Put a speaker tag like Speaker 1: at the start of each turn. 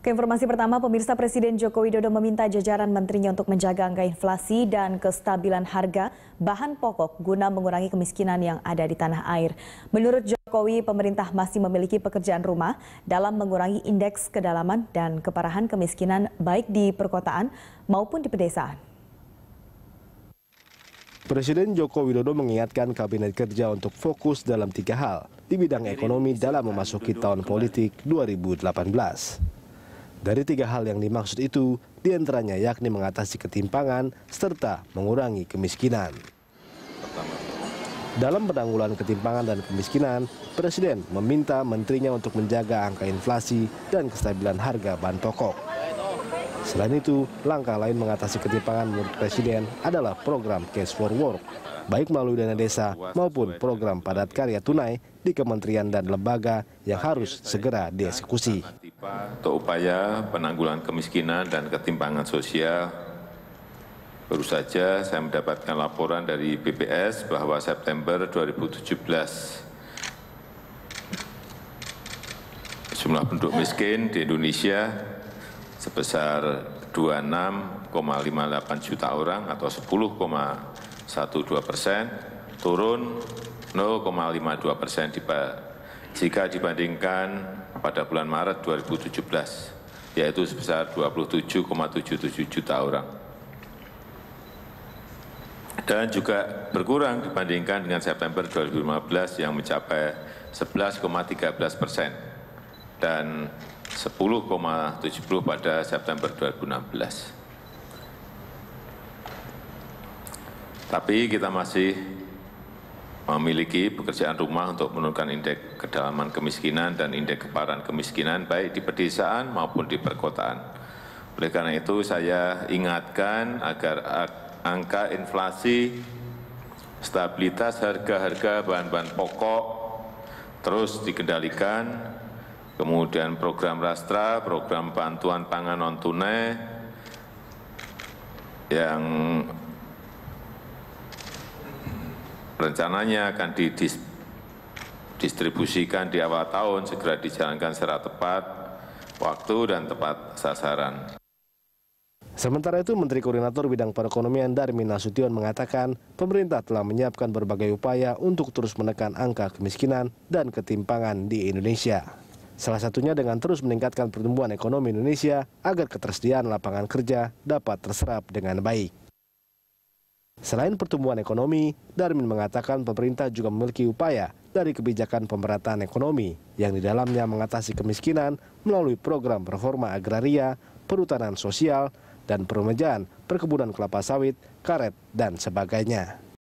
Speaker 1: Keinformasi informasi pertama, pemirsa Presiden Joko Widodo meminta jajaran menterinya untuk menjaga angka inflasi dan kestabilan harga bahan pokok guna mengurangi kemiskinan yang ada di tanah air. Menurut Jokowi, pemerintah masih memiliki pekerjaan rumah dalam mengurangi indeks kedalaman dan keparahan kemiskinan baik di perkotaan maupun di pedesaan.
Speaker 2: Presiden Joko Widodo mengingatkan Kabinet Kerja untuk fokus dalam tiga hal di bidang ekonomi dalam memasuki tahun politik 2018. Dari tiga hal yang dimaksud itu, diantaranya yakni mengatasi ketimpangan serta mengurangi kemiskinan. Dalam penanggulangan ketimpangan dan kemiskinan, Presiden meminta menterinya untuk menjaga angka inflasi dan kestabilan harga bahan pokok. Selain itu, langkah lain mengatasi ketimpangan menurut Presiden adalah program Cash for Work, baik melalui dana desa maupun program padat karya tunai di kementerian dan lembaga yang harus segera dieksekusi
Speaker 3: untuk upaya penanggulangan kemiskinan dan ketimpangan sosial baru saja saya mendapatkan laporan dari bps bahwa september 2017 jumlah penduduk miskin di Indonesia sebesar 26,58 juta orang atau 10,12 persen turun 0,52 persen jika dibandingkan pada bulan Maret 2017, yaitu sebesar 27,77 juta orang. Dan juga berkurang dibandingkan dengan September 2015 yang mencapai 11,13 persen dan 10,70 pada September 2016. Tapi kita masih memiliki pekerjaan rumah untuk menurunkan indeks kedalaman kemiskinan dan indeks keparahan kemiskinan baik di pedesaan maupun di perkotaan. Oleh karena itu saya ingatkan agar angka inflasi, stabilitas harga-harga bahan-bahan pokok terus dikendalikan, kemudian program rastra, program bantuan pangan non tunai yang rencananya akan didistribusikan di awal tahun, segera dijalankan secara tepat, waktu, dan tepat sasaran.
Speaker 2: Sementara itu, Menteri Koordinator Bidang Perekonomian Darmin Nasution mengatakan pemerintah telah menyiapkan berbagai upaya untuk terus menekan angka kemiskinan dan ketimpangan di Indonesia. Salah satunya dengan terus meningkatkan pertumbuhan ekonomi Indonesia agar ketersediaan lapangan kerja dapat terserap dengan baik. Selain pertumbuhan ekonomi, Darmin mengatakan pemerintah juga memiliki upaya dari kebijakan pemerataan ekonomi yang di dalamnya mengatasi kemiskinan melalui program reforma agraria, perhutanan sosial, dan peremajaan perkebunan kelapa sawit, karet, dan sebagainya.